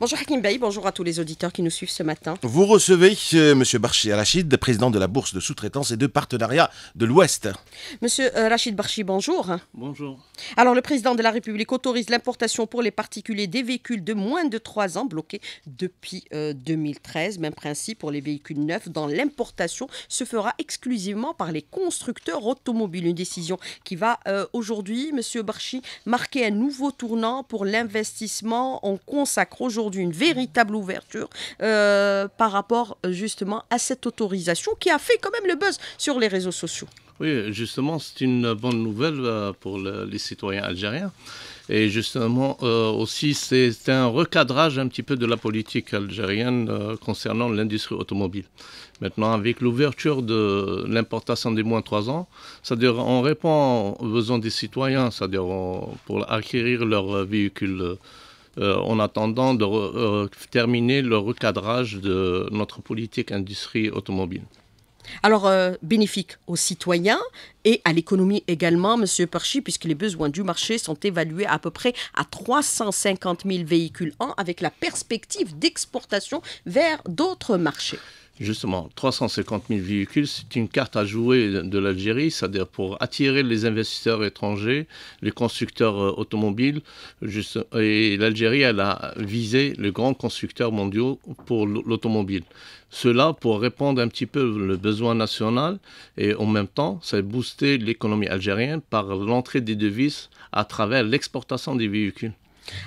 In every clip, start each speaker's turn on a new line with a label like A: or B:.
A: Bonjour Hakim Bey, bonjour à tous les auditeurs qui nous suivent ce matin.
B: Vous recevez euh, Monsieur M. Barchi Rachid, président de la Bourse de sous-traitance et de partenariat de l'Ouest.
A: Monsieur euh, Rachid Barchi, bonjour. Bonjour. Alors, le président de la République autorise l'importation pour les particuliers des véhicules de moins de 3 ans bloqués depuis 2013. Euh, Même principe pour les véhicules neufs, dans l'importation se fera exclusivement par les constructeurs automobiles. Une décision qui va aujourd'hui, Monsieur Barchi, marquer un nouveau tournant pour l'investissement. On consacre aujourd'hui d'une une véritable ouverture euh, par rapport euh, justement à cette autorisation qui a fait quand même le buzz sur les réseaux sociaux.
B: Oui, justement, c'est une bonne nouvelle euh, pour les citoyens algériens. Et justement, aussi, c'est un recadrage un petit peu de la politique algérienne concernant l'industrie automobile. Maintenant, avec l'ouverture de l'importation des moins de 3 ans, c'est-à-dire on répond aux besoins des citoyens, c'est-à-dire pour acquérir leur véhicule euh, en attendant de euh, terminer le recadrage de notre politique industrie automobile.
A: Alors, euh, bénéfique aux citoyens et à l'économie également, M. Parchy, puisque les besoins du marché sont évalués à, à peu près à 350 000 véhicules an, avec la perspective d'exportation vers d'autres marchés.
B: Justement, 350 000 véhicules, c'est une carte à jouer de l'Algérie, c'est-à-dire pour attirer les investisseurs étrangers, les constructeurs euh, automobiles. et l'Algérie, elle a visé les grands constructeurs mondiaux pour l'automobile. Cela pour répondre un petit peu le besoin national et en même temps, c'est booster l'économie algérienne par l'entrée des devises à travers l'exportation des véhicules.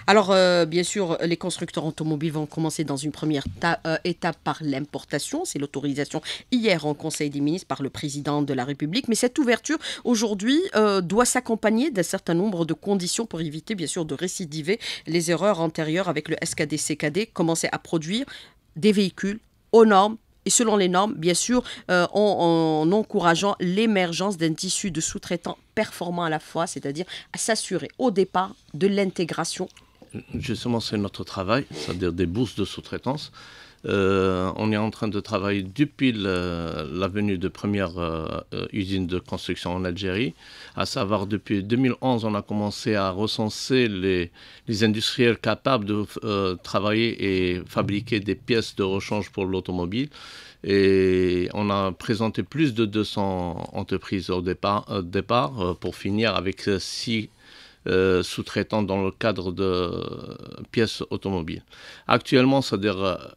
A: Alors, euh, bien sûr, les constructeurs automobiles vont commencer dans une première euh, étape par l'importation. C'est l'autorisation hier en Conseil des ministres par le président de la République. Mais cette ouverture aujourd'hui euh, doit s'accompagner d'un certain nombre de conditions pour éviter, bien sûr, de récidiver les erreurs antérieures avec le SKD-CKD, commencer à produire des véhicules aux normes et selon les normes, bien sûr, euh, en, encourageant l'émergence d'un tissu de sous-traitants performant à la fois, c'est-à-dire à s'assurer au départ de l'intégration.
B: Justement, c'est notre travail, c'est-à-dire des bourses de sous-traitance. Euh, on est en train de travailler depuis la venue de première euh, euh, usine de construction en Algérie, à savoir depuis 2011, on a commencé à recenser les, industriels capables de travailler et fabriquer des pièces de rechange pour l'automobile. Et on a présenté plus de 200 entreprises au départ, départ pour finir avec 6 sous-traitants dans le cadre de pièces automobiles. Actuellement, c'est-à-dire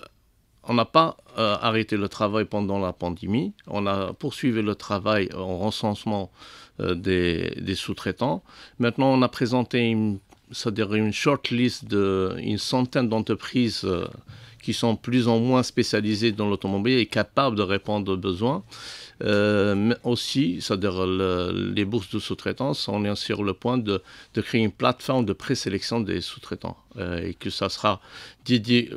B: on n'a pas euh, arrêté le travail pendant la pandémie. On a poursuivi le travail en recensement euh, des, sous-traitants. Maintenant, on a présenté une, une short list d'une centaine d'entreprises euh, qui sont plus ou moins spécialisées dans l'automobile et capables de répondre aux besoins. mais aussi, cest à les bourses de sous-traitance, on est sur le point de, de créer une plateforme de présélection des sous-traitants et que ça sera dédié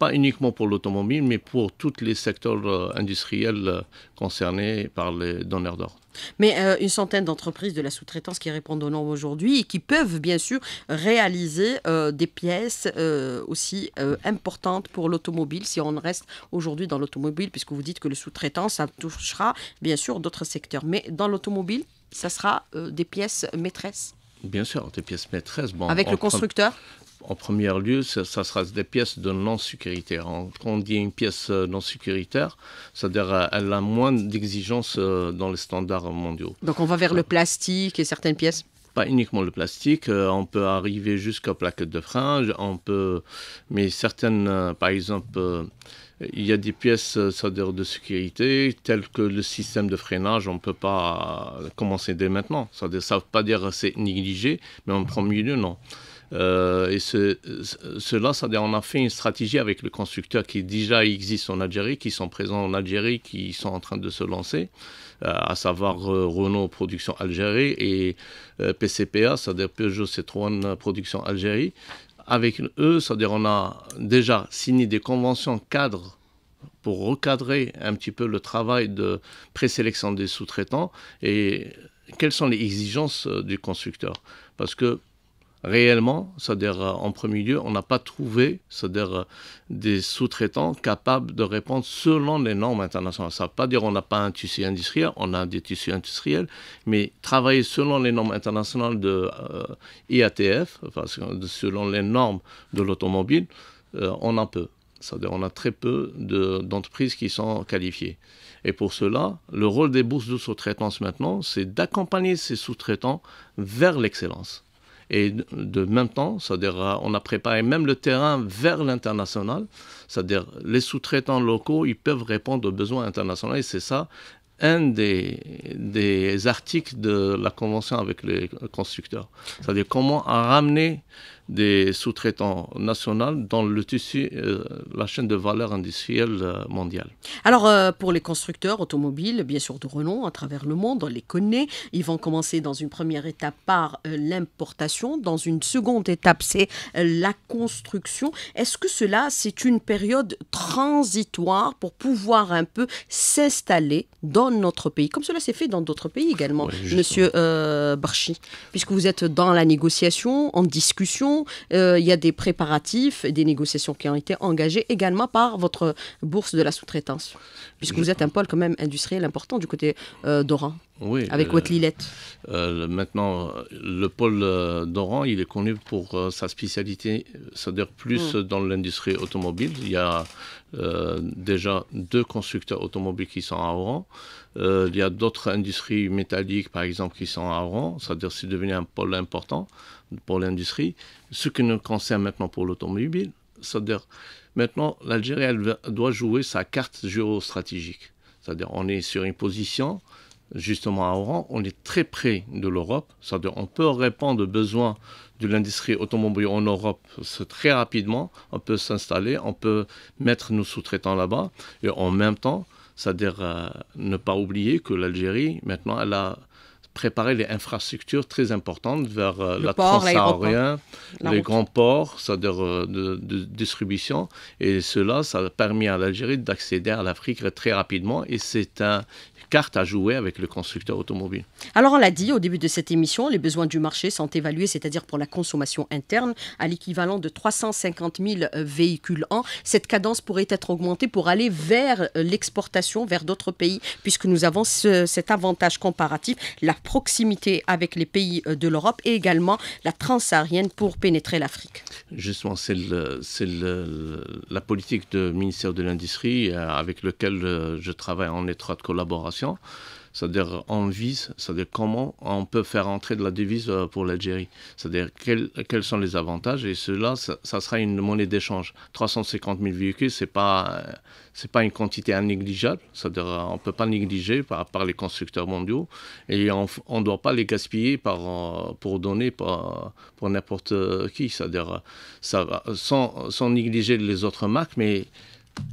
B: pas uniquement pour l'automobile, mais pour tous les secteurs euh, industriels euh, concernés par les donneurs d'or.
A: Mais euh, une centaine d'entreprises de la sous-traitance qui répondent au nom aujourd'hui et qui peuvent bien sûr réaliser des pièces aussi importantes pour l'automobile, si on reste aujourd'hui dans l'automobile, puisque vous dites que le sous-traitant, ça touchera bien sûr d'autres secteurs. Mais dans l'automobile, ça sera des pièces maîtresses.
B: Bien sûr, des pièces maîtresses. Bon, Avec le constructeur en premier lieu, ça, sera des pièces de non-sécurité. Quand on dit une pièce euh, non-sécuritaire, c'est-à-dire euh, elle a moins d'exigences euh, dans les standards mondiaux.
A: Donc on va vers le plastique et certaines pièces
B: pas uniquement le plastique, on peut arriver jusqu'aux plaquettes de frein. on peut, mais certaines, par exemple, il y a des pièces de sécurité telles que le système de freinage, on ne peut pas commencer dès maintenant. Ça ne veut pas dire c'est négligé, mais en premier lieu, non. Euh, et ce, cela, ça, on a fait une stratégie avec le constructeur qui déjà existe en Algérie, qui sont présents en Algérie, qui sont en train de se lancer, euh, à savoir euh, Renault Production Algérie et euh, PCPA, c'est-à-dire Peugeot Citroën Production Algérie. Avec eux, c'est-à-dire on a déjà signé des conventions cadres pour recadrer un petit peu le travail de présélection des sous-traitants et quelles sont les exigences du constructeur. Parce que réellement, c'est-à-dire euh, en premier lieu, on n'a pas trouvé, c'est-à-dire euh, des sous-traitants capables de répondre selon les normes internationales. Ça ne veut pas dire qu'on n'a pas un tissu industriel, on a des tissus industriels, mais travailler selon les normes internationales de l'IATF, euh, IATF, selon les normes de l'automobile, on en peut. C'est-à-dire on a très peu d'entreprises qui sont qualifiées. Et pour cela, le rôle des bourses de sous-traitance maintenant, c'est d'accompagner ces sous-traitants vers l'excellence. Et de même temps, c'est-à-dire, euh, on a préparé même le terrain vers l'international. C'est-à-dire, les sous-traitants locaux, ils peuvent répondre aux besoins internationaux. Et c'est ça un des, des, articles de la convention avec les constructeurs. C'est-à-dire comment ramener des sous-traitants nationaux dans le tissu, euh, la chaîne de valeur industrielle euh, mondiale.
A: Alors, euh, pour les constructeurs automobiles, bien sûr de renom à travers le monde, on les connaît. Ils vont commencer dans une première étape par l'importation, dans une seconde étape, c'est la construction. Est-ce que cela, c'est une période transitoire pour pouvoir un peu s'installer dans notre pays, comme cela s'est fait dans d'autres pays également, monsieur Barchi, puisque vous êtes dans la négociation, en discussion euh, il y a des préparatifs, et des négociations qui ont été engagées également par votre bourse de la sous-traitance, puisque vous êtes un pôle quand même industriel important du côté euh, d'Oran. Oui, avec euh, votre
B: Euh, maintenant, le pôle d'Oran, il est connu pour sa spécialité, c'est-à-dire plus hmm. dans l'industrie automobile. Il y a euh, déjà deux constructeurs automobiles qui sont à Oran. Euh, il y a d'autres industries métalliques, par exemple, qui sont à Oran. C'est-à-dire c'est devenu un pôle important pour l'industrie. Ce qui nous concerne maintenant pour l'automobile, c'est-à-dire maintenant l'Algérie elle doit jouer sa carte géostratégique. C'est-à-dire on est sur une position justement à Oran, on est très près de l'Europe. On peut répondre aux besoins de l'industrie automobile en Europe très rapidement. On peut s'installer, on peut mettre nos sous-traitants là-bas. Et en même temps, c'est-à-dire euh, ne pas oublier que l'Algérie, maintenant, elle a préparé les infrastructures très importantes vers euh, la port, les grands ports, c'est-à-dire euh, de, de, distribution. Et cela, ça a permis à l'Algérie d'accéder à l'Afrique très rapidement. Et c'est un, carte à jouer avec le constructeur automobile.
A: Alors on l'a dit au début de cette émission, les besoins du marché sont évalués, c'est-à-dire pour la consommation interne, à l'équivalent de 350 000 euh, véhicules an. Cette cadence pourrait être augmentée pour aller vers euh, l'exportation, vers d'autres pays, puisque nous avons cet avantage comparatif, la proximité avec les pays euh, de l'Europe et également la transsaharienne pour pénétrer l'Afrique.
B: Justement, c'est la politique du ministère de l'Industrie avec lequel je travaille en étroite collaboration c'est-à-dire on vise, c'est-à-dire comment on peut faire entrer de la devise euh, pour l'Algérie, c'est-à-dire quels, quels, sont les avantages, et cela, ça, sera une monnaie d'échange. 350 000 véhicules, ce n'est pas, euh, c'est pas une quantité négligeable, c'est-à-dire euh, on ne peut pas négliger par, par, les constructeurs mondiaux, et on ne doit pas les gaspiller par, pour donner pour, pour n'importe qui, c'est-à-dire sans, sans négliger les autres marques, mais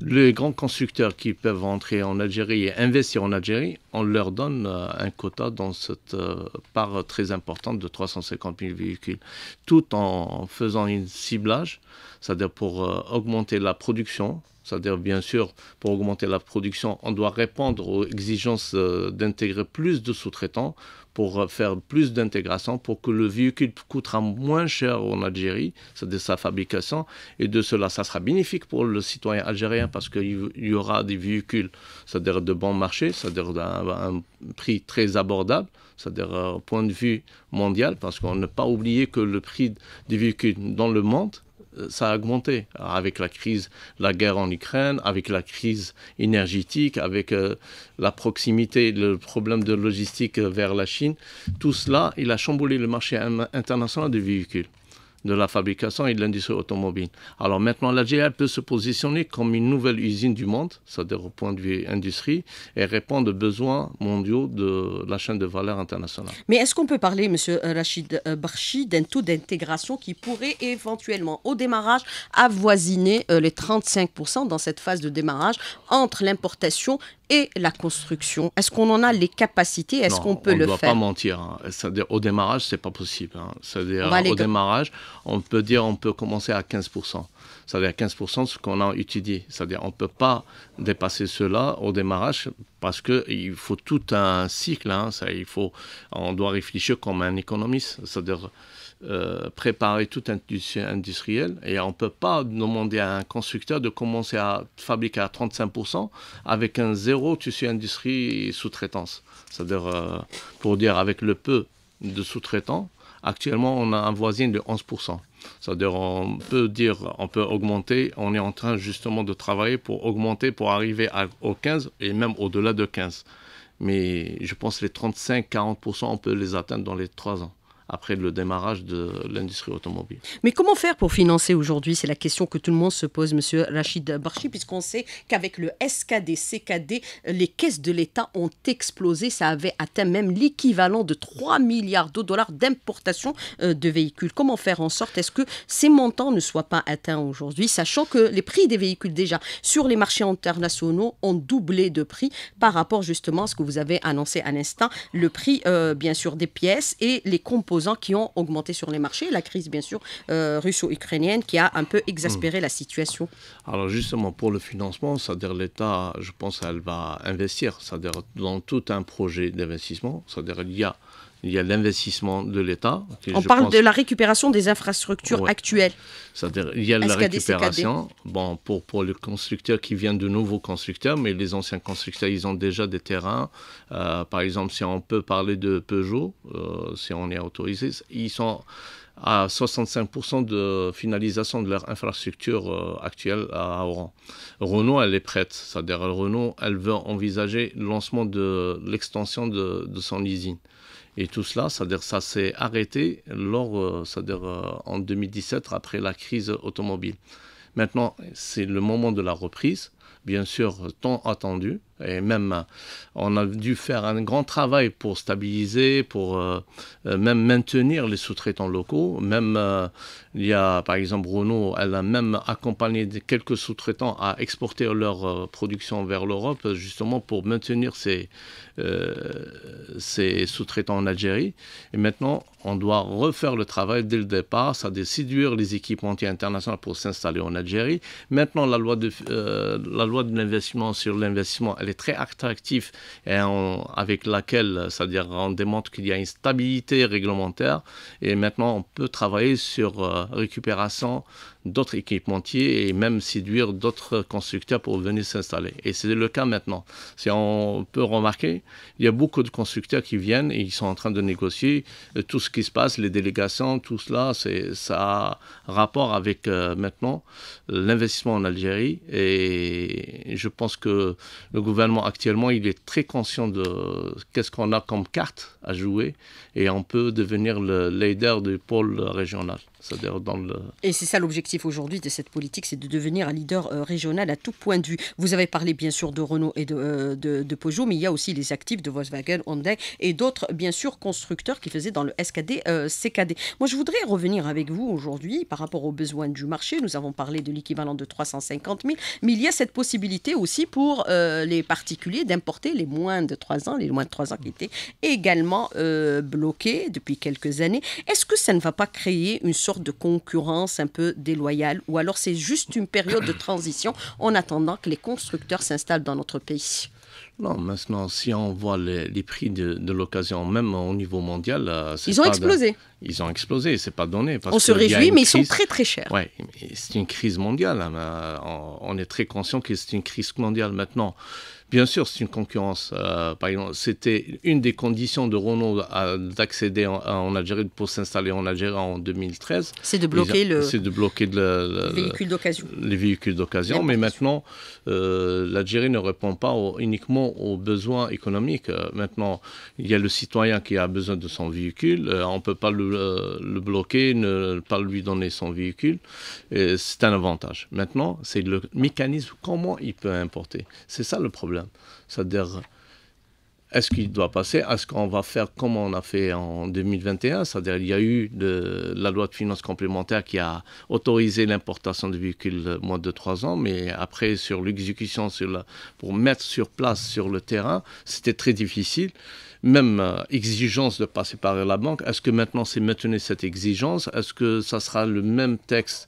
B: les grands constructeurs qui peuvent entrer en Algérie et investir en Algérie, on leur donne euh, un quota dans cette euh, part très importante de 350 000 véhicules, tout en faisant un ciblage, c'est-à-dire pour euh, augmenter la production. C'est-à-dire, bien sûr, pour augmenter la production, on doit répondre aux exigences d'intégrer plus de sous-traitants pour faire plus d'intégration, pour que le véhicule coûtera moins cher en Algérie, c'est de sa fabrication, et de cela, ça sera bénéfique pour le citoyen algérien parce qu'il y aura des véhicules, c'est-à-dire de bon marché, c'est-à-dire d'un un prix très abordable, c'est-à-dire au euh, point de vue mondial, parce qu'on ne pas oublier que le prix des véhicules dans le monde euh, ça a augmenté avec la crise, la guerre en Ukraine, avec la crise énergétique, avec euh, la proximité, le problème de logistique euh, vers la Chine. Tout cela, il a chamboulé le marché international des véhicules de la fabrication et de l'industrie automobile. Alors maintenant, la GR peut se positionner comme une nouvelle usine du monde, c'est-à-dire au point de vue industrie, et répondre aux besoins mondiaux de la chaîne de valeur internationale.
A: Mais est-ce qu'on peut parler, M. Rachid euh, Barchi, d'un taux d'intégration qui pourrait éventuellement, au démarrage, avoisiner euh, les 35% dans cette phase de démarrage entre l'importation et la construction Est-ce qu'on en a les capacités Est-ce qu'on peut le faire On ne doit pas
B: mentir. Hein. Au démarrage, c'est pas possible. Hein. au démarrage, on peut dire on peut commencer à 15%. C'est-à-dire 15% de ce qu'on a étudié. C'est-à-dire on ne peut pas dépasser cela au démarrage parce qu'il faut tout un cycle. Hein. Ça, il faut, on doit réfléchir comme un économiste. C'est-à-dire euh, préparer tout industrie industriel et on ne peut pas demander à un constructeur de commencer à fabriquer à 35% avec un zéro tissu industrie sous-traitance. C'est-à-dire, euh, pour dire avec le peu de sous-traitants, actuellement on a un voisin de 11%. C'est-à-dire, on peut dire, on peut augmenter, on est en train justement de travailler pour augmenter, pour arriver au 15 et même au-delà de 15. Mais je pense que les 35-40%, on peut les atteindre dans les 3 ans après le démarrage de l'industrie automobile.
A: Mais comment faire pour financer aujourd'hui C'est la question que tout le monde se pose, Monsieur Rachid Barchi, puisqu'on sait qu'avec le SKD, CKD, les caisses de l'État ont explosé. Ça avait atteint même l'équivalent de 3 milliards de dollars d'importation euh, de véhicules. Comment faire en sorte est-ce que ces montants ne soient pas atteints aujourd'hui, sachant que les prix des véhicules déjà sur les marchés internationaux ont doublé de prix par rapport justement à ce que vous avez annoncé à l'instant, le prix euh, bien sûr des pièces et les composants qui ont augmenté sur les marchés. La crise, bien sûr, euh, russo-ukrainienne qui a un peu exaspéré hmm. la situation.
B: Alors justement, pour le financement, c'est-à-dire l'État, je pense, elle va investir, c'est-à-dire dans tout un projet d'investissement, c'est-à-dire il y a il y a l'investissement de l'État. On parle de la
A: récupération des infrastructures actuelles.
B: il y a la récupération. Bon, pour, pour les constructeurs qui viennent de nouveaux constructeurs, mais les anciens constructeurs, ils ont déjà des terrains. Euh, par exemple, si on peut parler de Peugeot, euh, si on est autorisé, ils sont à 65% de finalisation de leur infrastructure euh, actuelle à Oran. Renault, elle est prête. C'est-à-dire, Renault, elle veut envisager le lancement de l'extension de, de son usine. Et tout cela, c'est-à-dire ça s'est arrêté lors, euh, cest dire euh, en 2017 après la crise automobile. Maintenant, c'est le moment de la reprise bien sûr, tant attendu. Et même, euh, on a dû faire un grand travail pour stabiliser, pour euh, euh, même maintenir les sous-traitants locaux. Même, il y a, par exemple, Renault, elle a même accompagné quelques sous-traitants à exporter leur production vers l'Europe, justement pour maintenir ces, ces sous-traitants en Algérie. Et maintenant, on doit refaire le travail dès le départ, ça à séduire les équipementiers internationales pour s'installer en Algérie. Maintenant, la loi de la loi de l'investissement sur l'investissement, elle est très attractive et avec laquelle, c'est-à-dire on démontre qu'il y a une stabilité réglementaire et maintenant on peut travailler sur euh, récupération d'autres équipementiers et même séduire d'autres constructeurs pour venir s'installer. Et c'est le cas maintenant. Si on peut remarquer, il y a beaucoup de constructeurs qui viennent et ils sont en train de négocier euh, tout ce qui se passe, les délégations, tout cela, ça a rapport avec euh, maintenant euh, l'investissement en Algérie. Et je pense que le gouvernement actuellement, il est très conscient de qu'est-ce qu'on a comme carte à jouer et on peut devenir le leader du pôle régional dire dans le...
A: Et c'est ça l'objectif aujourd'hui de cette politique, c'est de devenir un leader euh, régional à tout point de vue. Vous avez parlé bien sûr de Renault et de, euh, Peugeot, mais il y a aussi les actifs de Volkswagen, Hyundai et d'autres, bien sûr, constructeurs qui faisaient dans le SKD, euh, CKD. Moi, je voudrais revenir avec vous aujourd'hui par rapport aux besoins du marché. Nous avons parlé de l'équivalent de 350 000, mais il y a cette possibilité aussi pour les particuliers d'importer les moins de 3 ans, les moins de 3 ans qui étaient également bloqués depuis quelques années. Est-ce que ça ne va pas créer une sorte de concurrence un peu déloyale, ou alors c'est juste une période de transition en attendant que les constructeurs s'installent dans notre pays.
B: Non, maintenant, si on voit les, prix de, l'occasion, même au niveau mondial, euh, ils ont, explosé. ils ont explosé. c'est pas donné. on se réjouit, mais ils sont très très chers. Oui, c'est une crise mondiale. Hein, euh, on, on, est très conscient que c'est une crise mondiale maintenant. Bien sûr, c'est une concurrence. Euh, par exemple, c'était une des conditions de Renault euh, d'accéder en, Algérie, pour s'installer en Algérie en 2013. C'est de bloquer les, le. C'est de bloquer d'occasion. Les véhicules d'occasion. Mais maintenant, euh, l'Algérie ne répond pas uniquement aux besoins économiques. maintenant, il y a le citoyen qui a besoin de son véhicule. on ne peut pas le, le, bloquer, ne pas lui donner son véhicule. C'est un avantage. Maintenant, c'est le mécanisme, comment il peut importer. C'est ça le problème. C'est-à-dire, est-ce qu'il doit passer Est-ce qu'on va faire comme on a fait en 2021 C'est-à-dire, il y a eu la loi de finances complémentaire qui a autorisé l'importation de véhicules moins de trois ans, mais après, sur l'exécution, pour mettre sur place, sur le terrain, c'était très difficile. Même euh, exigence de passer par la banque. Est-ce que maintenant c'est maintenu cette exigence Est-ce que ça sera le même texte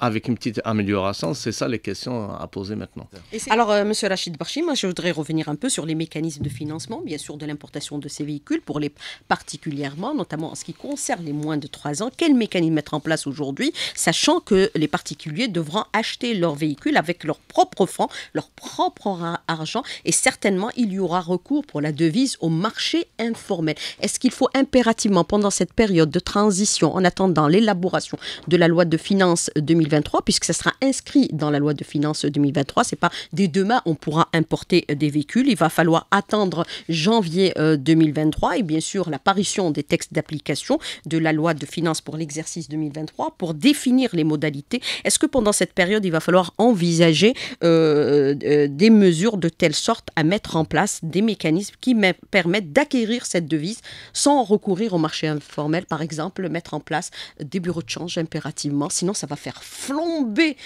B: avec une petite amélioration, c'est ça les questions à poser maintenant.
A: Alors, M. Euh, Monsieur Rachid Barchi, moi, je voudrais revenir un peu sur les mécanismes de financement, bien sûr, de l'importation de ces véhicules, pour les particulièrement, notamment en ce qui concerne les moins de 3 ans. Quel mécanisme mettre en place aujourd'hui, sachant que les particuliers devront acheter leurs véhicules avec leurs propres fonds, leur propre argent, et certainement, il y aura recours pour la devise au marché informel. Est-ce qu'il faut impérativement, pendant cette période de transition, en attendant l'élaboration de la loi de finances 2020, 2023, puisque ça sera inscrit dans la loi de finances 2023. C'est pas dès demain on pourra importer des véhicules. Il va falloir attendre janvier 2023 euh, et bien sûr l'apparition des textes d'application de la loi de finances pour l'exercice 2023 pour définir les modalités. Est-ce que pendant cette période, il va falloir envisager euh, euh, des mesures de telle sorte à mettre en place des mécanismes qui permettent d'acquérir cette devise sans recourir au marché informel, par exemple, mettre en place des bureaux de change impérativement, sinon ça va faire flomber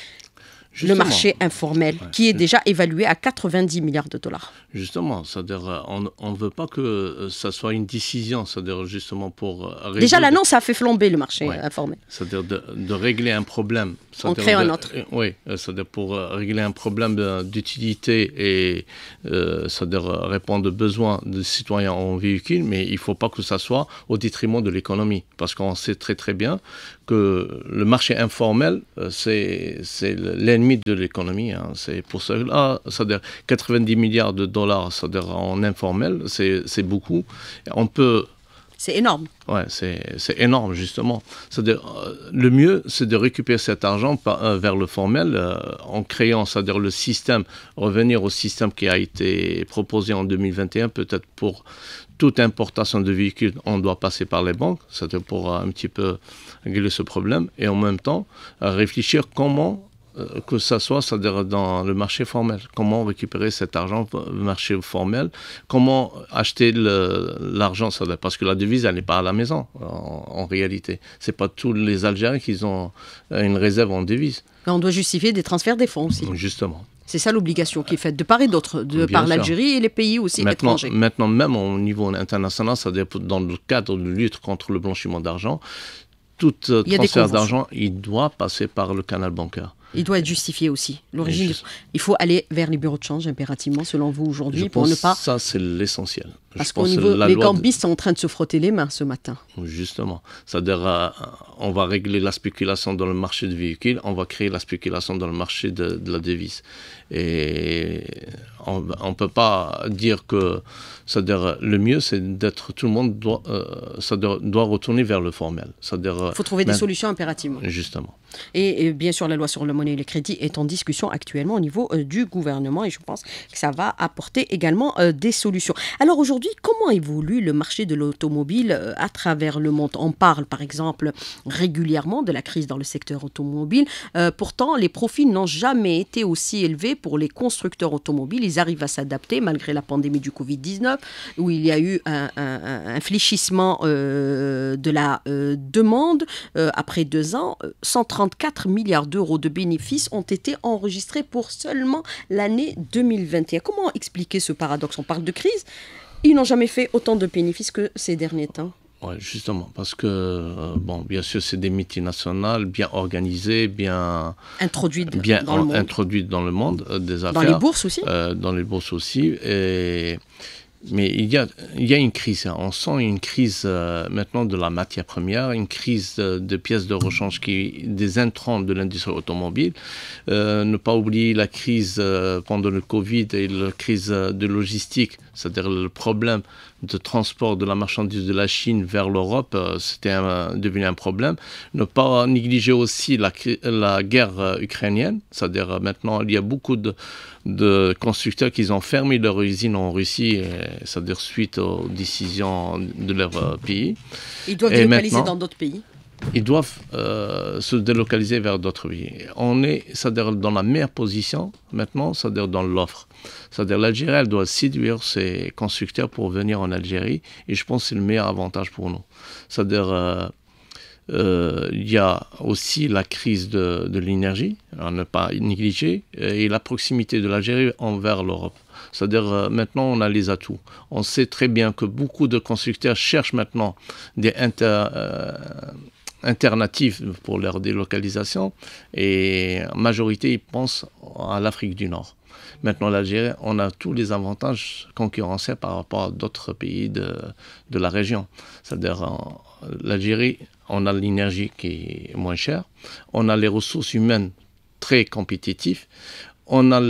A: le marché informel, qui est déjà évalué à 90 milliards de dollars.
B: Justement, ça euh, on ne veut pas que euh, ça soit une décision, c'est-à-dire justement pour... Euh, déjà, l'annonce
A: a fait flamber le marché informel.
B: C'est-à-dire de, régler un problème on crée un autre. Euh, oui, c'est-à-dire euh, pour euh, régler un problème d'utilité et ça cest répondre aux besoins des citoyens en véhicule, mais il ne faut pas que ça soit au détriment de l'économie, parce qu'on sait très très bien que le marché informel, c'est l'ennemi de l'économie. Hein. C'est pour cela, cest à 90 milliards de dollars, en informel, c'est beaucoup. On peut c'est énorme. Ouais, c'est énorme, justement. Euh, le mieux, c'est de récupérer cet argent euh, vers le formel euh, en créant, c'est-à-dire le système, revenir au système qui a été proposé en 2021, peut-être pour toute importation de véhicules, on doit passer par les banques, c'est-à-dire pour un petit peu régler ce problème, et en même temps, réfléchir comment euh, que ça soit, cest dans le marché formel. Comment récupérer cet argent marché formel Comment acheter l'argent Parce que la devise, elle n'est pas à la maison, en, réalité. Ce n'est pas tous les Algériens qui ont euh, une réserve en devise.
A: On doit justifier des transferts des fonds
B: aussi. Justement.
A: C'est ça l'obligation qui est faite de part et d'autre, de par l'Algérie et les pays aussi maintenant, étrangers.
B: Maintenant, même au niveau international, c'est-à-dire dans le cadre de lutte contre le blanchiment d'argent, tout euh, transfert d'argent, il doit passer par le canal bancaire.
A: Il doit être justifié aussi. L'origine. Il faut aller vers les bureaux de change impérativement, selon vous aujourd'hui, pour ne pas.
B: Ça, c'est l'essentiel. Parce qu'au niveau, les gambistes
A: sont en train de se frotter les mains ce matin.
B: Justement. C'est-à-dire, euh, on va régler la spéculation dans le marché de véhicules, on va créer la spéculation dans le marché de, la devise. Et on ne peut pas dire que. C'est-à-dire, le mieux, c'est d'être. Tout le monde doit, ça euh, doit, retourner vers le formel. Il faut trouver des solutions impérativement. Justement.
A: Et, bien sûr, la loi sur la monnaie et les crédits est en discussion actuellement au niveau euh, du gouvernement et je pense que ça va apporter également euh, des solutions. Alors aujourd'hui, comment évolue le marché de l'automobile euh, à travers le monde On parle par exemple régulièrement de la crise dans le secteur automobile. pourtant, les profits n'ont jamais été aussi élevés pour les constructeurs automobiles. Ils arrivent à s'adapter malgré la pandémie du Covid-19 où il y a eu un, un fléchissement de la demande après deux ans, 130 34 milliards d'euros de bénéfices ont été enregistrés pour seulement l'année 2021. Comment expliquer ce paradoxe On parle de crise. Ils n'ont jamais fait autant de bénéfices que ces derniers temps.
B: Oui, justement, parce que, euh, bon, bien sûr, c'est des multinationales bien organisées, bien.
A: Introduites bien dans, le monde.
B: dans le monde, des affaires. Dans les bourses aussi euh, Dans les bourses aussi. Et mais il y, a, il y a une crise. Hein. On sent une crise euh, maintenant de la matière première, une crise euh, de, pièces de rechange qui des intrants de l'industrie automobile. Euh, ne pas oublier la crise pendant le Covid et la crise de logistique, c'est-à-dire le problème de transport de la marchandise de la Chine vers l'Europe, c'était devenu un problème. Ne pas négliger aussi la, la guerre ukrainienne, c'est-à-dire maintenant il y a beaucoup de de constructeurs qui ont fermé leur usine en Russie, euh, c'est-à-dire suite aux décisions de leur euh, pays. Ils doivent délocaliser dans d'autres pays ils doivent euh, se délocaliser vers d'autres pays. On est, cest dire dans la meilleure position maintenant, c'est-à-dire dans l'offre. C'est-à-dire l'Algérie, elle doit séduire ses constructeurs pour venir en Algérie, et je pense que c'est le meilleur avantage pour nous. C'est-à-dire euh, il y a aussi la crise de, l'énergie, à ne pas négliger, et la proximité de l'Algérie envers l'Europe. C'est-à-dire euh, maintenant on a les atouts. On sait très bien que beaucoup de constructeurs cherchent maintenant des inter, euh, alternatives pour leur délocalisation et la majorité ils pensent à l'Afrique du Nord. Maintenant, l'Algérie, on a tous les avantages concurrentiels par rapport à d'autres pays de, de la région. C'est-à-dire, l'Algérie, on a l'énergie qui est moins chère, on a les ressources humaines très compétitives, on a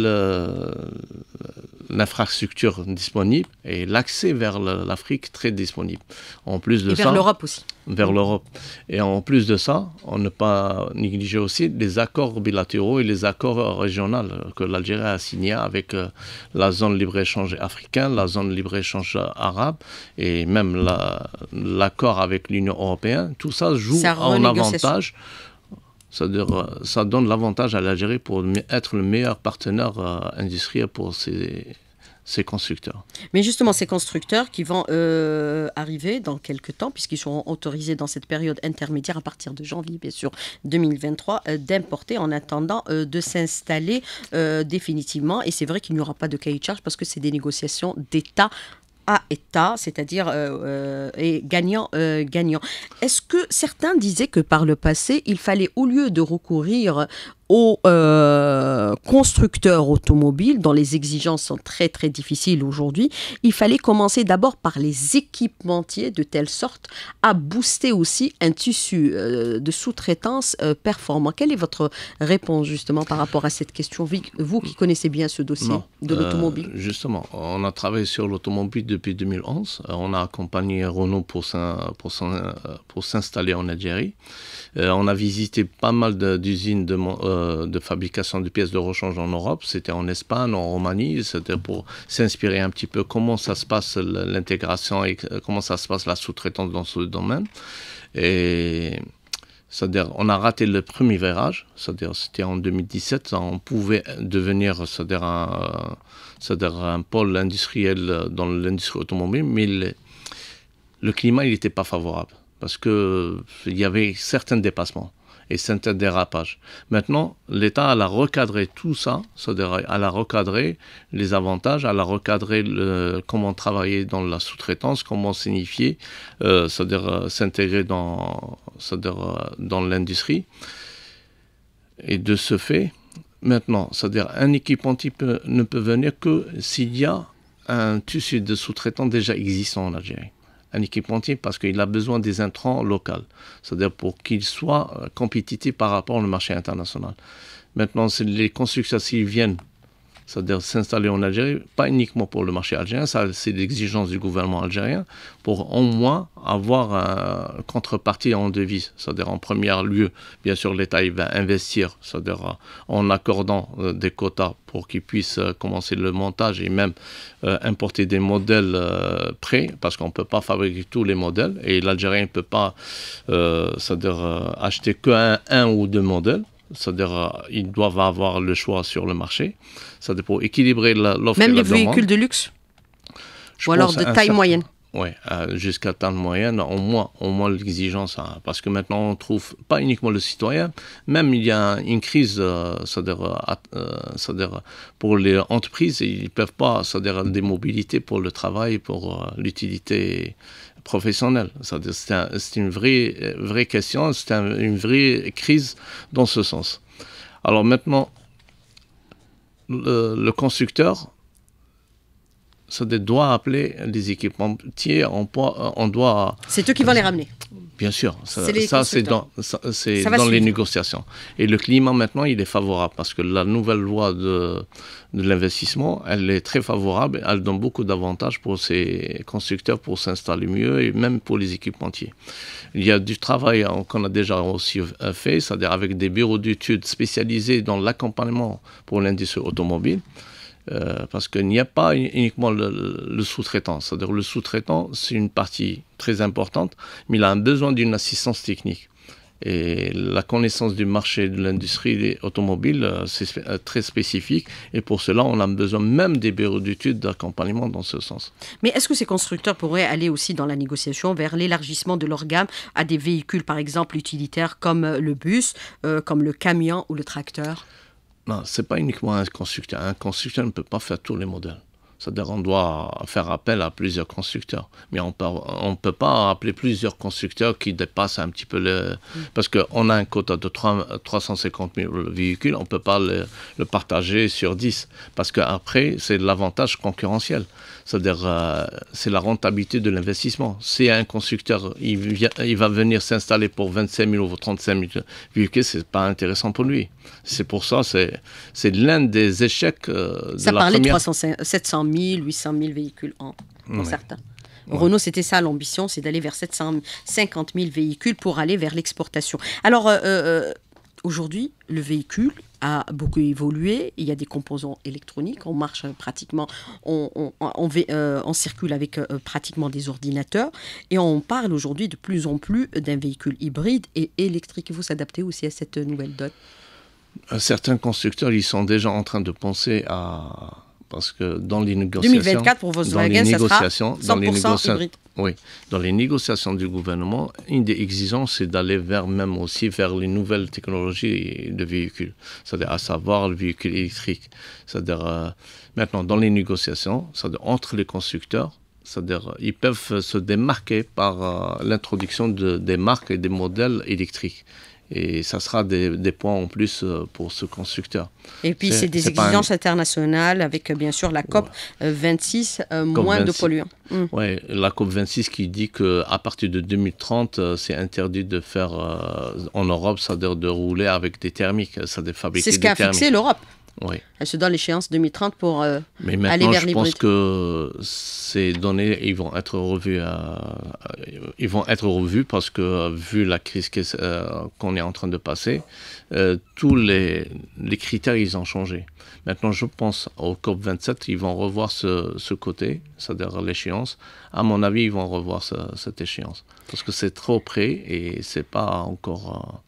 B: l'infrastructure disponible et l'accès vers l'Afrique très disponible. En plus de et vers l'Europe aussi. Vers l'Europe. Et en plus de ça, on ne pas négliger aussi les accords bilatéraux et les accords régionaux que l'Algérie a signés avec euh, la zone libre-échange africaine, la zone libre-échange arabe et même l'accord avec l'Union européenne. Tout ça joue en avantage ça, ça donne l'avantage à l'Algérie pour être le meilleur partenaire euh, industriel pour ces, constructeurs.
A: Mais justement, ces constructeurs qui vont euh, arriver dans quelques temps, puisqu'ils seront autorisés dans cette période intermédiaire à partir de janvier, bien sûr, 2023, euh, d'importer en attendant de s'installer définitivement. Et c'est vrai qu'il n'y aura pas de cahier de charge parce que c'est des négociations d'État à État, c'est-à-dire euh, euh, et gagnant euh, gagnant. Est-ce que certains disaient que par le passé, il fallait au lieu de recourir aux euh, constructeurs automobiles, dont les exigences sont très très difficiles aujourd'hui, il fallait commencer d'abord par les équipementiers de telle sorte à booster aussi un tissu euh, de sous-traitance euh, performant. Quelle est votre réponse justement par rapport à cette question, vous qui connaissez bien ce dossier de l'automobile
B: Justement, on a travaillé sur l'automobile depuis 2011, on a accompagné Renault pour, s'installer en Algérie, on a visité pas mal d'usines de, euh, de fabrication de pièces de rechange en Europe, c'était en Espagne, en Roumanie, c'était pour s'inspirer un petit peu comment ça se passe l'intégration et euh, comment ça se passe la sous-traitance dans ce domaine. Et cest on a raté le premier virage, cest dire c'était en 2017, on pouvait devenir, cest un, pôle industriel dans l'industrie automobile, mais le, climat, il n'était pas favorable, parce qu'il y avait certains dépassements et c'est un dérapage. Maintenant, l'État a recadré tout ça, à la recadré les avantages, à la recadré le, comment travailler dans la sous-traitance, comment signifier, c'est-à-dire euh, euh, s'intégrer dans, euh, dans l'industrie. Et de ce fait, maintenant, c'est-à-dire un équipement type ne peut venir que s'il y a un tissu de sous-traitants déjà existant en Algérie un équipementier parce qu'il a besoin des intrants locaux, c'est-à-dire pour qu'il soit euh, compétitif par rapport au marché international. Maintenant, les constructeurs, s'ils viennent c'est-à-dire s'installer en Algérie, pas uniquement pour le marché algérien, ça c'est l'exigence du gouvernement algérien, pour au moins avoir une contrepartie en devise, c'est-à-dire en premier lieu, bien sûr l'État va investir, c'est-à-dire euh, en accordant euh, des quotas pour qu'ils puissent euh, commencer le montage et même importer des modèles prêts, parce qu'on ne peut pas fabriquer tous les modèles, et l'Algérien ne peut pas, acheter qu'un un ou deux modèles c'est-à-dire euh, ils doivent avoir le choix sur le marché. c'est-à-dire pour équilibrer l'offre Même et la les véhicules de
A: luxe Ou alors de taille moyenne
B: oui, jusqu'à taille moyenne, au moins, au moins l'exigence, hein. parce que maintenant on trouve pas uniquement le citoyen, même il y a une crise, euh, euh, c'est-à-dire, pour les entreprises, ils peuvent pas, c'est-à-dire des mobilités pour le travail, pour l'utilité professionnel. C'est une vraie, question, c'est une vraie crise dans ce sens. Alors maintenant, le constructeur on doit appeler les équipementiers. On, doit. C'est eux qui vont les ramener. Bien sûr, ça, c'est dans, les négociations. Et le climat maintenant, il est favorable parce que la nouvelle loi de, de l'investissement, elle est très favorable. Elle donne beaucoup d'avantages pour ces constructeurs pour s'installer mieux et même pour les équipementiers. Il y a du travail qu'on a déjà aussi euh, fait, c'est-à-dire avec des bureaux d'études spécialisés dans l'accompagnement pour l'industrie automobile. Euh, parce qu'il n'y a pas uniquement le, sous-traitant. C'est-à-dire le sous-traitant, c'est une partie très importante, mais il a un besoin d'une assistance technique. Et la connaissance du marché de l'industrie automobile, euh, c'est euh, très spécifique. Et pour cela, on a besoin même des bureaux d'études d'accompagnement dans ce sens.
A: Mais est-ce que ces constructeurs pourraient aller aussi dans la négociation vers l'élargissement de leur gamme à des véhicules, par exemple, utilitaires comme le bus, comme le camion ou le tracteur
B: non, c'est pas uniquement un constructeur. Un constructeur ne peut pas faire tous les modèles. C'est-à-dire qu'on doit faire appel à plusieurs constructeurs. Mais on ne peut pas appeler plusieurs constructeurs qui dépassent un petit peu le... Parce qu'on a un quota de 350 000 véhicules, on ne peut pas le, le, partager sur 10. Parce qu'après, c'est de l'avantage concurrentiel. C'est-à-dire, euh, c'est la rentabilité de l'investissement. Si un constructeur, il, il va venir s'installer pour 25 000 ou 35 000 véhicules, c'est pas intéressant pour lui. C'est pour ça, c'est l'un des échecs la euh, de ça parlait première...
A: 300, 700 000, 800 000 véhicules en, pour certains. Renault, c'était ça l'ambition, c'est d'aller vers 750 000 véhicules pour aller vers l'exportation. Alors, euh, aujourd'hui, le véhicule, beaucoup évolué. Il y a des composants électroniques. On marche euh, pratiquement, euh, on, circule avec euh, pratiquement des ordinateurs. Et on parle aujourd'hui de plus en plus d'un véhicule hybride et électrique. Vous s'adapter aussi à cette nouvelle donne
B: Certains constructeurs, ils sont déjà en train de penser à, parce que dans les négociations, Oui, dans les négociations du gouvernement, une des exigences, c'est d'aller vers même aussi vers les nouvelles technologies de véhicules, c'est-à-dire à savoir le véhicule électrique. Euh, maintenant dans les négociations, entre les constructeurs, dire ils peuvent se démarquer par euh, l'introduction des marques et des modèles électriques et ça sera des, points en plus euh, pour ce constructeur. Et puis c'est des exigences
A: internationales avec euh, bien sûr la COP 26 euh, moins de polluants. Mm.
B: Oui, la COP 26 qui dit que à partir de 2030 c'est interdit de faire en Europe, ça veut dire de rouler avec des thermiques, ça veut dire fabriquer des thermiques. C'est ce qu'a fixé l'Europe.
A: Elle se donne l'échéance 2030 pour euh, Mais maintenant, je pense
B: que ces données, ils vont être revues, ils vont être revus parce que vu la crise euh, qu'on est, en train de passer, euh, tous les, critères ils ont changé. Maintenant, je pense au COP 27, ils vont revoir ce, côté, c'est-à-dire l'échéance. À mon avis, ils vont revoir cette échéance parce que c'est trop près et c'est pas encore.
A: Euh,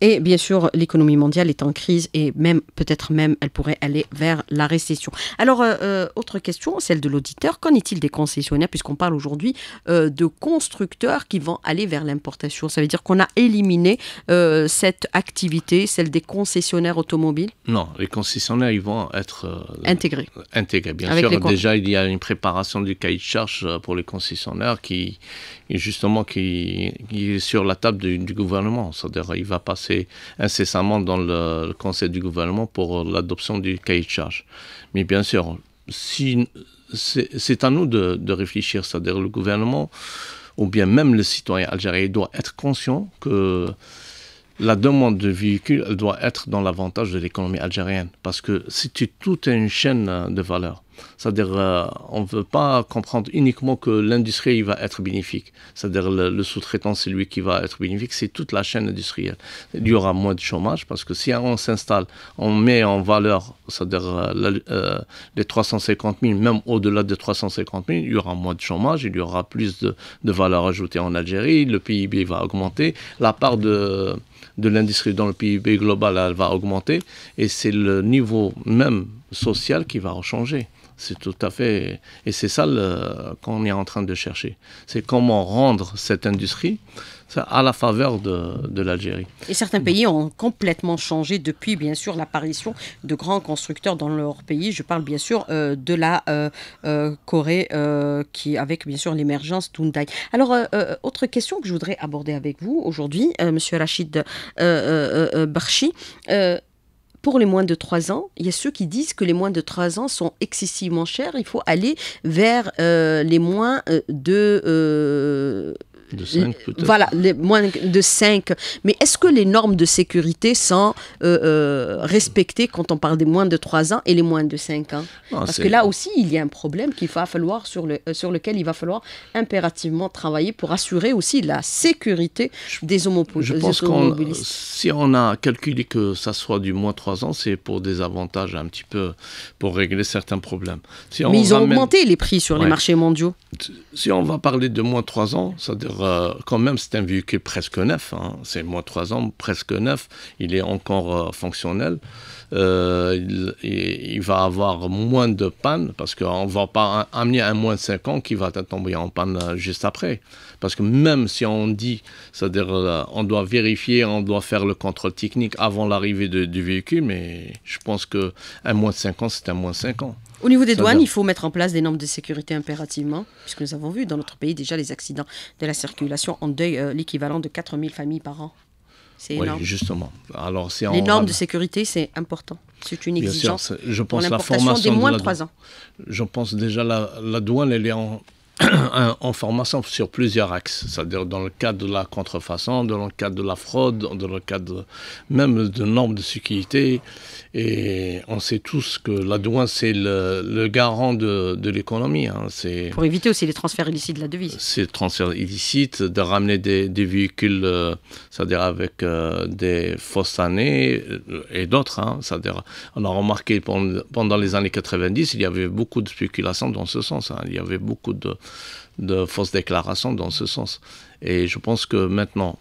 A: et bien sûr, l'économie mondiale est en crise et même peut-être même elle pourrait aller vers la récession. Alors, euh, euh, autre question, celle de l'auditeur. Qu'en est-il des concessionnaires puisqu'on parle aujourd'hui euh, de constructeurs qui vont aller vers l'importation Ça veut dire qu'on a éliminé cette activité, celle des concessionnaires automobiles
B: Non, les concessionnaires, ils vont être intégrés. Intégrés, bien sûr. Déjà, il y a une préparation du cahier de charge pour les concessionnaires qui, justement, qui, est sur la table du, du gouvernement. C'est-à-dire, il va passer incessamment dans le, Conseil du gouvernement pour l'adoption du cahier de charge. Mais bien sûr, si, c'est à nous de, réfléchir, c'est-à-dire le gouvernement ou bien même le citoyen algérien doit être conscient que la demande de véhicules doit être dans l'avantage de l'économie algérienne parce que c'est toute une chaîne de valeur. C'est-à-dire, euh, on ne veut pas comprendre uniquement que l'industrie va être bénéfique. C'est-à-dire, le, sous-traitant, c'est lui qui va être bénéfique. C'est toute la chaîne industrielle. Il y aura moins de chômage parce que si on s'installe, on met en valeur, c'est-à-dire euh, euh, les 350 000, même au-delà de 350 000, il y aura moins de chômage, il y aura plus de, de valeur ajoutée en Algérie, le PIB va augmenter, la part de de l'industrie dans le PIB global elle va augmenter et c'est le niveau même social qui va changer. C'est tout à fait. Et c'est ça qu'on est en train de chercher. C'est comment rendre cette industrie à la faveur de, l'Algérie.
A: Et certains pays ont complètement changé depuis, bien sûr, l'apparition de grands constructeurs dans leur pays. Je parle bien sûr euh, de la euh, euh, Corée, qui, avec bien sûr l'émergence d'Hyundai. Alors, autre question que je voudrais aborder avec vous aujourd'hui, Monsieur Rachid Barchi pour les moins de 3 ans, il y a ceux qui disent que les moins de 3 ans sont excessivement chers. Il faut aller vers euh, les moins euh, de euh, de 5 peut-être. Voilà, les moins de 5. Mais est-ce que les normes de sécurité sont euh, euh, respectées quand on parle des moins de 3 ans et les moins de 5 ans ah, Parce que là aussi, il y a un problème qu'il va falloir sur, le, euh, sur lequel il va falloir impérativement travailler pour assurer aussi la sécurité des homophobes Je pense qu'on
B: si on a calculé que ça soit du moins 3 ans, c'est pour des avantages un petit peu pour régler certains problèmes. Si on Mais ils ont augmenté
A: les prix sur les marchés mondiaux.
B: Si on va parler de moins 3 ans, ça quand même, c'est un véhicule presque neuf. Hein. C'est moins de 3 ans, presque neuf. Il est encore euh, fonctionnel. Euh, il, va avoir moins de panne parce qu'on ne va pas amener un moins de 5 ans qui va tomber en panne euh, juste après. Parce que même si on dit, c'est-à-dire on doit vérifier, on doit faire le contrôle technique avant l'arrivée du véhicule, mais je pense qu'un moins de 5 ans, c'est un moins de 5 ans. Au niveau des douanes, il
A: faut mettre en place des normes de sécurité impérativement, puisque nous avons vu dans notre pays déjà les accidents de la circulation en deuil, euh, l'équivalent de 4000 familles par an. C'est énorme. justement.
B: Alors, les normes de
A: sécurité, c'est important. C'est une exigence. je pense pour la formation des moins de, 3 ans.
B: Je pense déjà la, la douane, elle est en Euh, en formation sur plusieurs axes, c'est-à-dire dans le cadre de la contrefaçon, dans le cadre de la fraude, dans le cadre même de normes de sécurité. Et on sait tous que la douane, c'est le, garant de, l'économie. Hein. C'est, Pour
A: éviter aussi les transferts
B: illicites de la devise. Ces transferts illicites, de ramener des, véhicules, euh, c'est-à-dire avec euh, des fausses années et d'autres. Hein. C'est-à-dire, on a remarqué pendant, les années 90, il y avait beaucoup de spéculation dans ce sens. Hein. Il y avait beaucoup de de fausses déclarations dans ce sens. Et je pense que maintenant,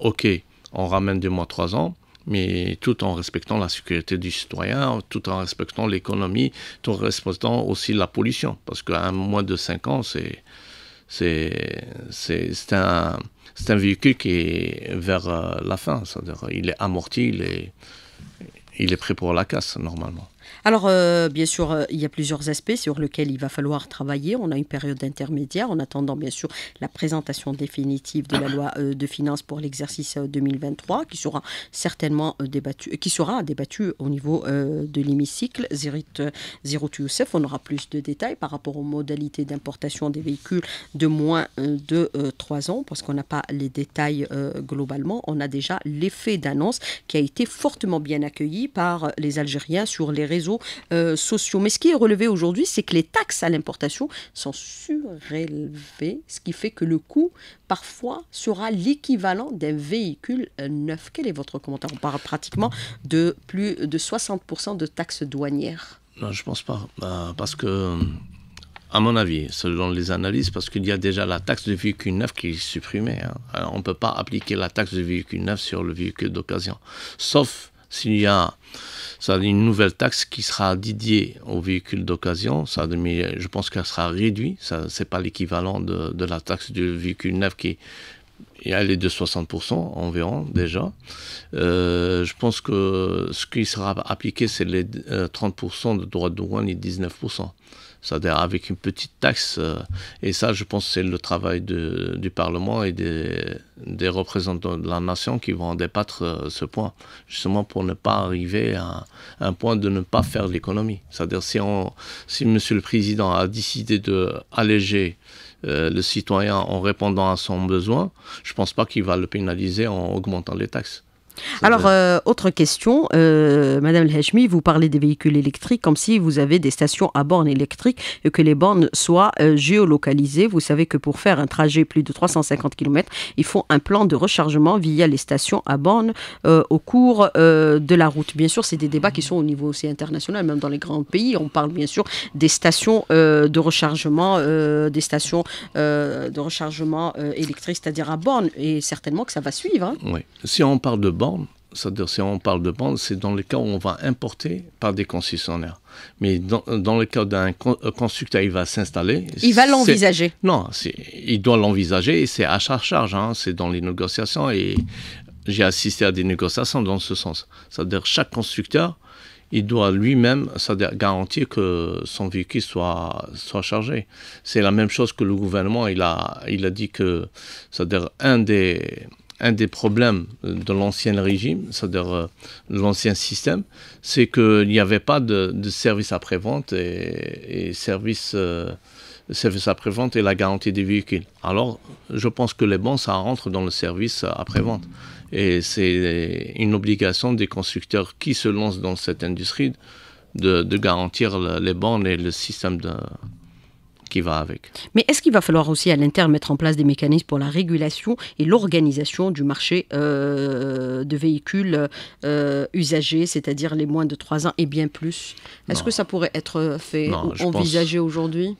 B: ok, on ramène du moins trois ans, mais tout en respectant la sécurité du citoyen, tout en respectant l'économie, tout en respectant aussi la pollution. Parce qu'un mois de cinq ans, c'est, c'est, c'est, un, c'est un véhicule qui est vers euh, la fin. C'est-à-dire, il est amorti, il est, il est prêt pour la casse, normalement.
A: Alors, euh, bien sûr, euh, il y a plusieurs aspects sur lesquels il va falloir travailler. On a une période intermédiaire en attendant, bien sûr, la présentation définitive de la loi euh, de finances pour l'exercice 2023, qui sera certainement débattue, qui sera débattue au niveau de l'hémicycle. Zerut Youssef, on aura plus de détails par rapport aux modalités d'importation des véhicules de moins de 3 ans, parce qu'on n'a pas les détails globalement. On a déjà l'effet d'annonce qui a été fortement bien accueilli par les Algériens sur les réseaux euh, sociaux. Mais ce qui est relevé aujourd'hui, c'est que les taxes à l'importation sont surélevées, ce qui fait que le coût, parfois, sera l'équivalent d'un véhicule neuf. Quel est votre commentaire On parle pratiquement de plus de 60% de taxes douanières.
B: Non, je ne pense pas. Bah, parce que à mon avis, selon les analyses, parce qu'il y a déjà la taxe de véhicule neuf qui est supprimée. Hein. on ne peut pas appliquer la taxe de véhicule neuf sur le véhicule d'occasion, sauf s'il y a une nouvelle taxe qui sera dédiée aux véhicules d'occasion. je pense qu'elle sera réduite. Ce n'est pas l'équivalent de, la taxe du véhicule neuf qui est est de 60% environ déjà. Euh, je pense que ce qui sera appliqué, c'est les 30% euh, de droits de douane et 19% c'est-à-dire avec une petite taxe. Euh, et ça, je pense, c'est le travail du Parlement et des, représentants de la nation qui vont débattre euh, ce point, justement pour ne pas arriver à, un point de ne pas faire l'économie. C'est-à-dire si, si Monsieur le Président a décidé de euh, le citoyen en répondant à son besoin, je ne pense pas qu'il va le pénaliser en augmentant les taxes.
A: Alors, euh, autre question, euh, Madame Hachmi, vous parlez des véhicules électriques comme si vous avez des stations à bornes électriques et que les bornes soient euh, géolocalisées. Vous savez que pour faire un trajet plus de 350 km, il faut un plan de rechargement via les stations à bornes euh, au cours de la route. Bien sûr, c'est des débats qui sont au niveau aussi international, même dans les grands pays. On parle bien sûr des stations de rechargement, des stations de rechargement électrique, c'est-à-dire à bornes, et certainement que ça va suivre. Hein.
B: Oui. Si on parle de bornes, c'est-à-dire si on parle de bande, c'est dans le cas où on va importer par des concessionnaires. Mais dans, dans le cas d'un constructeur, il va s'installer. Il va l'envisager. Non, il doit l'envisager et c'est à charge-charge. Hein, c'est dans les négociations et j'ai assisté à des négociations dans ce sens. C'est-à-dire chaque constructeur, il doit lui-même garantir que son véhicule soit, soit chargé. C'est la même chose que le gouvernement, il a, il a dit que, c'est-à-dire un des un des problèmes euh, de l'ancien régime, c'est-à-dire de euh, l'ancien système, c'est qu'il n'y avait pas de, service après-vente et, euh, service, après-vente et la garantie des véhicules. Alors, je pense que les bons, ça rentre dans le service après-vente. Et c'est une obligation des constructeurs qui se lancent dans cette industrie de, garantir les bornes et le système de, va avec.
A: Mais est-ce qu'il va falloir aussi à l'interne mettre en place des mécanismes pour la régulation et l'organisation du marché euh, de véhicules euh, usagés, c'est-à-dire les moins de 3 ans et bien plus Est-ce que ça pourrait être fait ou envisagé aujourd'hui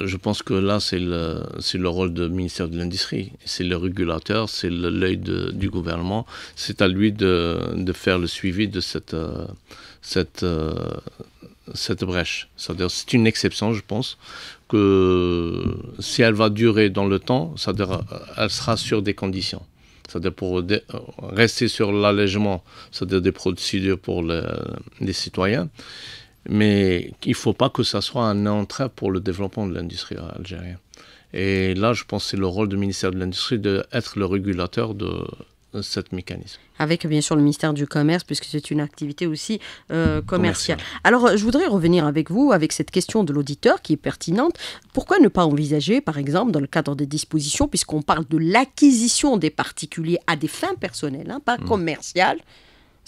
B: Je pense que là, c'est le, le rôle du ministère de l'Industrie. C'est le régulateur, c'est l'œil du gouvernement. C'est à lui de, faire le suivi de cette... cette cette brèche. C'est une exception, je pense que si elle va durer dans le temps, ça elle sera sur des conditions. C'est-à-dire pour rester sur l'allègement, c'est-à-dire des procédures pour les citoyens. Mais il ne faut pas que ça soit un entrave pour le développement de l'industrie algérienne. Et là, je pense que c'est le rôle du ministère de l'Industrie d'être le régulateur de, euh, ce mécanisme.
A: Avec bien sûr le ministère du Commerce, puisque c'est une activité aussi euh, commerciale. Alors, euh, je voudrais revenir avec vous, avec cette question de l'auditeur qui est pertinente. Pourquoi ne pas envisager, par exemple, dans le cadre des dispositions, puisqu'on parle de l'acquisition des particuliers à des fins personnelles, hein, pas mm. commerciales,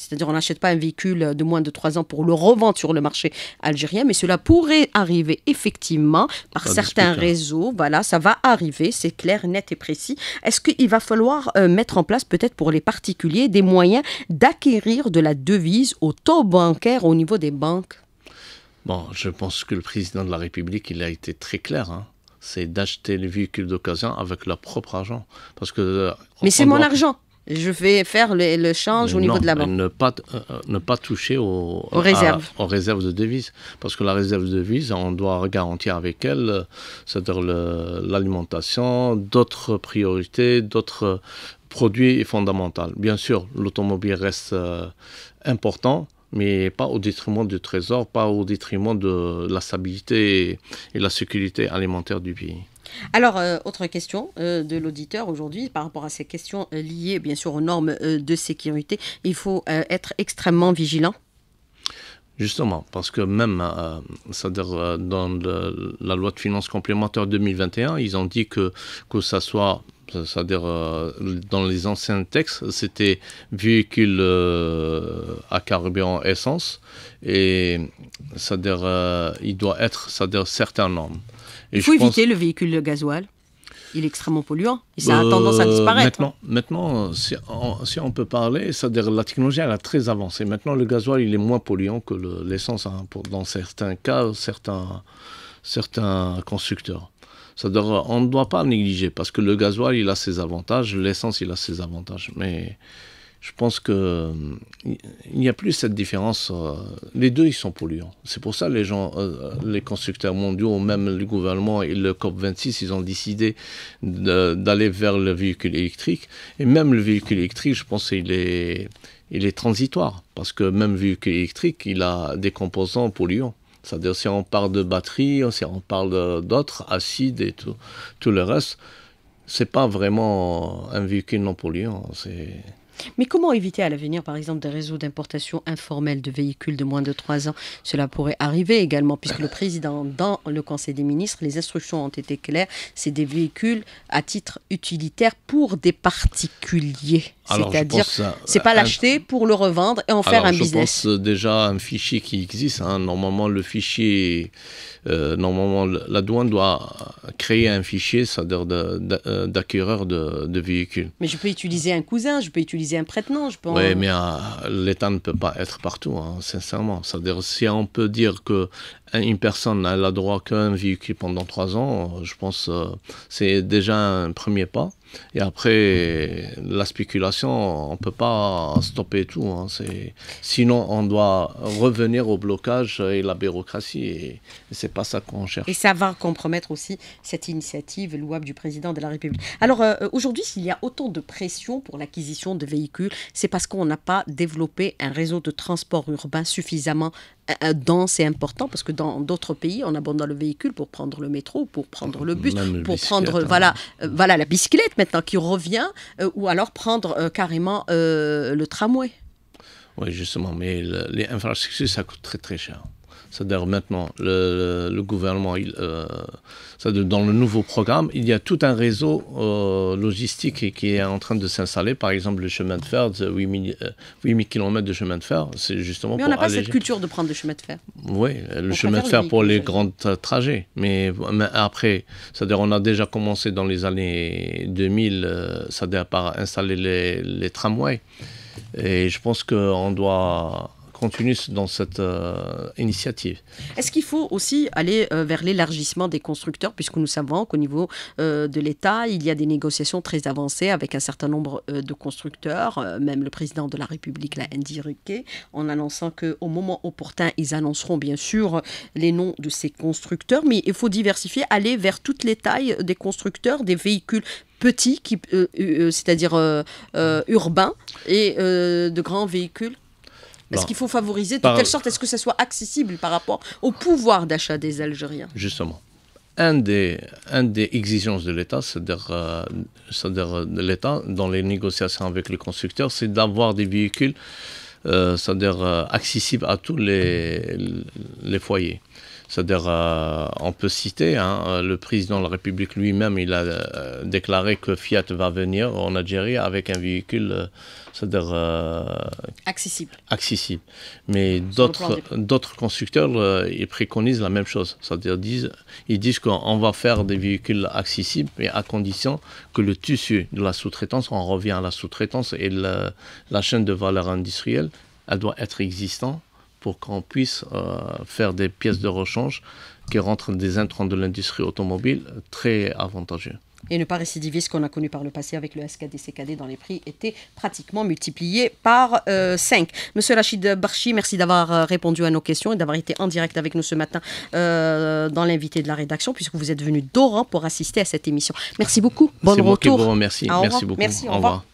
A: c'est-à-dire on n'achète pas un véhicule de moins de 3 ans pour le revendre sur le marché algérien, mais cela pourrait arriver effectivement par certains réseaux. Voilà, ça va arriver, c'est clair, net et précis. Est-ce qu'il va falloir euh, mettre en place peut-être pour les particuliers des moyens d'acquérir de la devise au taux bancaire au niveau des banques
B: Bon, je pense que le président de la République, il a été très clair. Hein. c'est d'acheter les véhicules d'occasion avec leur propre argent. Parce que, euh, Mais c'est mon argent
A: je vais faire le, le change au niveau de la banque.
B: Ne pas, euh, euh, ne pas toucher au, aux, réserves. de devises. Parce que la réserve de devises, on doit garantir avec elle, euh, c'est-à-dire l'alimentation, d'autres priorités, d'autres produits fondamentaux. Bien sûr, l'automobile reste important mais pas au détriment du trésor, pas au détriment de la stabilité et la sécurité alimentaire du pays.
A: Alors, euh, autre question euh, de l'auditeur aujourd'hui par rapport à ces questions euh, liées bien sûr aux normes de sécurité. Il faut être extrêmement vigilant.
B: Justement, parce que même dans la loi de finances complémentaire 2021, ils ont dit que que ça soit c'est-à-dire dans les anciens textes, c'était véhicule à carburant essence et c'est-à-dire il doit être c'est-à-dire certaines normes. Il faut éviter
A: le véhicule de gasoil. Il est extrêmement polluant et ça a bah, tendance à disparaître.
B: Hein. Maintenant, si, on, peut parler, c'est-à-dire la technologie elle a très avancé. Maintenant, le gasoil il est moins polluant que l'essence hein, dans certains cas, certains, certains constructeurs. cest à on ne doit pas négliger parce que le gasoil il a ses avantages, l'essence il a ses avantages. Mais je pense que euh, il n'y a plus cette différence. Euh, les deux, ils sont polluants. C'est pour ça les gens, euh, les constructeurs mondiaux, même le gouvernement et le COP26, ils ont décidé d'aller vers le véhicule électrique. Et même le véhicule électrique, je pense, qu'il est, il est transitoire. Parce que même le véhicule électrique, il a des composants polluants. C'est-à-dire, si on parle de batterie, si on parle d'autres acides et tout, tout le reste, c'est pas vraiment un véhicule non polluant. C'est
A: mais comment éviter à l'avenir, par exemple, des réseaux d'importation informelle de véhicules de moins de 3 ans Cela pourrait arriver également, puisque le président, dans le Conseil des ministres, les instructions ont été claires. C'est des véhicules à titre utilitaire pour des particuliers. C'est-à-dire, euh, c'est pas l'acheter pour le revendre et en faire un business.
B: Je pense euh, déjà un fichier qui existe. Hein. Normalement, le fichier, euh, normalement, la douane doit créer un fichier, c'est-à-dire d'acquéreur de véhicules.
A: Mais je peux utiliser un cousin, je peux utiliser utiliser je pense. Oui, mais
B: euh, l'État ne peut pas être partout, hein, sincèrement. C'est-à-dire, si on peut dire que une personne n'a le droit qu'à un véhicule pendant trois ans, je pense que euh, c'est déjà un premier pas. Et après, la spéculation, on ne peut pas stopper tout. Hein. Sinon, on doit revenir au blocage et la bureaucratie. Et, ce n'est pas ça qu'on cherche.
A: Et ça va compromettre aussi cette initiative louable du président de la République. Alors, euh, euh, aujourd'hui, s'il y a autant de pression pour l'acquisition de véhicules, c'est parce qu'on n'a pas développé un réseau de transport urbain suffisamment dans, c'est important parce que dans d'autres pays, on abandonne le véhicule pour prendre le métro, pour prendre le bus, pour prendre hein. voilà, euh, voilà la bicyclette maintenant qui revient, euh, ou alors prendre euh, carrément le tramway.
B: Oui, justement, mais les infrastructures, ça coûte très très cher. C'est-à-dire maintenant, le, gouvernement, il, euh, dans le nouveau programme, il y a tout un réseau euh, logistique qui est en train de s'installer. Par exemple, le chemin de fer, 8000 euh, km de chemin de fer, c'est justement Mais on n'a pas cette culture
A: de prendre le chemin de fer.
B: Oui, le chemin de fer pour les grands trajets. Mais, après, c'est-à-dire on a déjà commencé dans les années 2000, c'est-à-dire par installer les, les tramways. Et je pense qu'on doit continue dans cette euh, initiative.
A: Est-ce qu'il faut aussi aller euh, vers l'élargissement des constructeurs, puisque nous savons qu'au niveau euh, de l'État, il y a des négociations très avancées avec un certain nombre de constructeurs, même le président de la République l'a indiqué, en annonçant qu'au moment opportun, ils annonceront bien sûr les noms de ces constructeurs, mais il faut diversifier, aller vers toutes les tailles des constructeurs, des véhicules petits, c'est-à-dire urbains, et de grands véhicules est-ce ben, qu'il faut favoriser de quelle sorte est ce que ça soit accessible par rapport au pouvoir d'achat des Algériens.
B: Justement. Un des, un des exigences de l'État, c'est-à-dire euh, de euh, l'État dans les négociations avec les constructeurs, c'est d'avoir des véhicules, euh, c'est-à-dire accessibles à tous les, les foyers. C'est-à-dire, euh, on peut citer, hein, euh, le président de la République lui-même, il a euh, déclaré que Fiat va venir en Algérie avec un véhicule, cest accessible. Accessible. Mais d'autres, constructeurs, ils préconisent la même chose. C'est-à-dire, disent, ils disent qu'on va faire des véhicules accessibles, mais à condition que le tissu de la sous-traitance, on revient à la sous-traitance et la chaîne de valeur industrielle, elle doit être existante pour qu'on puisse euh, faire des pièces de rechange qui rentrent des intrants de l'industrie automobile très avantageux.
A: Et ne pas récidiver ce qu'on a connu par le passé avec le SKD, CKD dans les prix était pratiquement multiplié par 5. Euh, Monsieur Rachid Barchi, merci d'avoir euh, répondu à nos questions et d'avoir été en direct avec nous ce matin dans l'invité de la rédaction, puisque vous êtes venu d'Oran pour assister à cette émission. Merci beaucoup. Bon retour. vous remercie. Merci beaucoup. Merci, Au revoir.